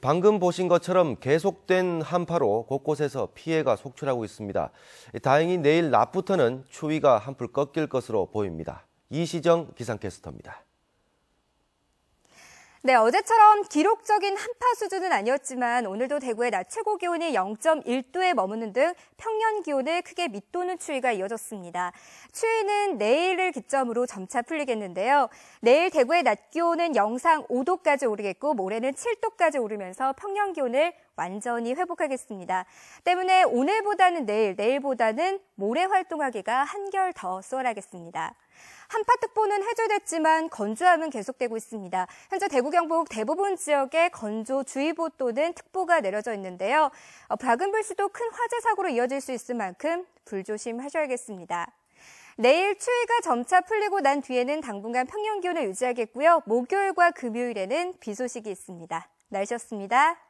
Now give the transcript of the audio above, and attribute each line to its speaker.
Speaker 1: 방금 보신 것처럼 계속된 한파로 곳곳에서 피해가 속출하고 있습니다. 다행히 내일 낮부터는 추위가 한풀 꺾일 것으로 보입니다. 이시정 기상캐스터입니다.
Speaker 2: 네, 어제처럼 기록적인 한파 수준은 아니었지만 오늘도 대구의 낮 최고 기온이 0.1도에 머무는 등 평년 기온을 크게 밑도는 추위가 이어졌습니다. 추위는 내일을 기점으로 점차 풀리겠는데요. 내일 대구의 낮 기온은 영상 5도까지 오르겠고 모레는 7도까지 오르면서 평년 기온을 완전히 회복하겠습니다. 때문에 오늘보다는 내일, 내일보다는 모래 활동하기가 한결 더 수월하겠습니다. 한파특보는 해제됐지만 건조함은 계속되고 있습니다. 현재 대구 경북 대부분 지역에 건조주의보 또는 특보가 내려져 있는데요. 밝은 어, 불씨도 큰 화재 사고로 이어질 수 있을 만큼 불조심하셔야겠습니다. 내일 추위가 점차 풀리고 난 뒤에는 당분간 평년 기온을 유지하겠고요. 목요일과 금요일에는 비 소식이 있습니다. 날씨였습니다.